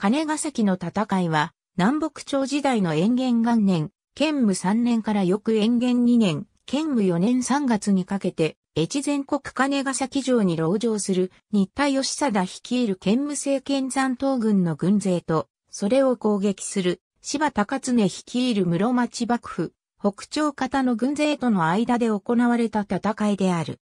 金ヶ崎の戦いは、南北朝時代の延元元年、建武3年から翌延元2年、建武4年3月にかけて、越前国金ヶ崎城に籠城する、新田義貞率いる建武政権残党軍の軍勢と、それを攻撃する、柴田勝常率いる室町幕府、北朝方の軍勢との間で行われた戦いである。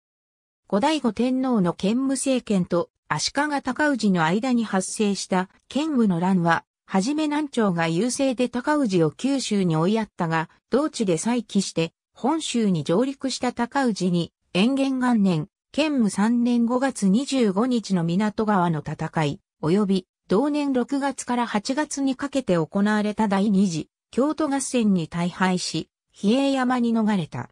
後醍醐天皇の建武政権と足利高氏の間に発生した剣武の乱は、はじめ南朝が優勢で高氏を九州に追いやったが、同地で再起して、本州に上陸した高氏に、延元元年、剣武3年5月25日の港川の戦い、及び、同年6月から8月にかけて行われた第二次、京都合戦に大敗し、比叡山に逃れた。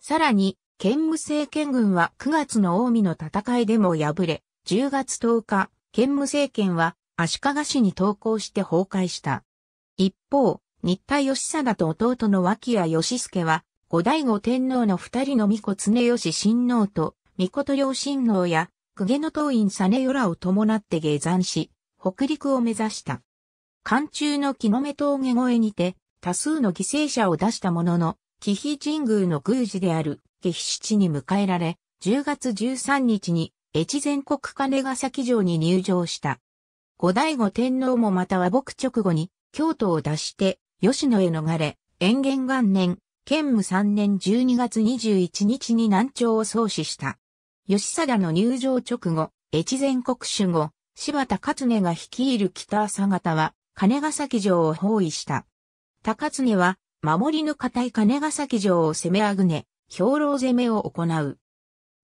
さらに、剣武政権軍は9月の近江の戦いでも敗れ、10月10日、県務政権は足利市に投降して崩壊した。一方、新田義貞と弟の脇谷義助は、後醍醐天皇の二人の御子常吉親王と、子と両親王や、公家の党員実頼らを伴って下山し、北陸を目指した。寒中の木の目峠越えにて、多数の犠牲者を出したものの、紀比神宮の宮司である、下比七に迎えられ、10月13日に越前国金ヶ崎城に入城した。後醍醐天皇もまた和睦直後に、京都を出して、吉野へ逃れ、延元元年、建武3年12月21日に南朝を創始した。吉貞の入城直後、越前国守後、柴田勝根が率いる北朝方は、金ヶ崎城を包囲した。高常は、守りの固い金ヶ崎城を攻めあぐね、兵糧攻めを行う。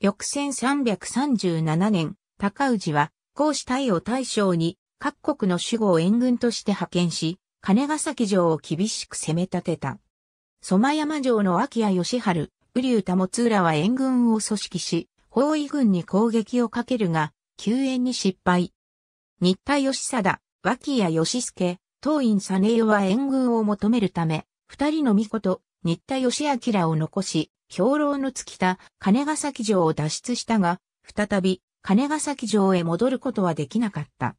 翌1337年、高氏は、孔子大を大将に、各国の守護を援軍として派遣し、金ヶ崎城を厳しく攻め立てた。染山城の秋谷義春、瓜生田元浦は援軍を組織し、包囲軍に攻撃をかけるが、救援に失敗。新田義貞、脇谷義助、東院実代は援軍を求めるため、二人の御子と新田義明を残し、兵糧の尽きた金ヶ崎城を脱出したが、再び金ヶ崎城へ戻ることはできなかった。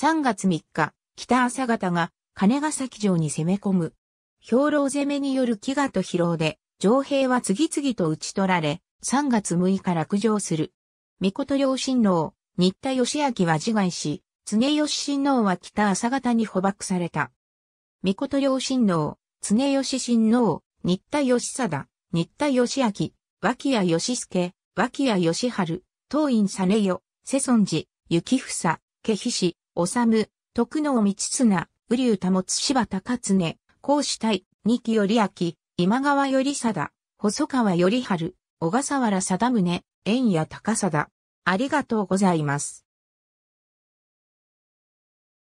3月3日、北朝方が金ヶ崎城に攻め込む。兵糧攻めによる飢餓と疲労で、城兵は次々と討ち取られ、3月6日落城する。御事良親王、新田義明は自害し、常吉親王は北朝方に捕獲された。御事良親王、常吉親王、新田義貞、新田義明、脇谷義介、脇谷義春、東院実代、瀬尊寺、雪房、毛皮氏、治、徳能道綱、瓜生保柴田勝根、甲子隊、二木頼明、今川頼貞、細川頼春、小笠原貞宗、円屋高貞。ありがとうございます。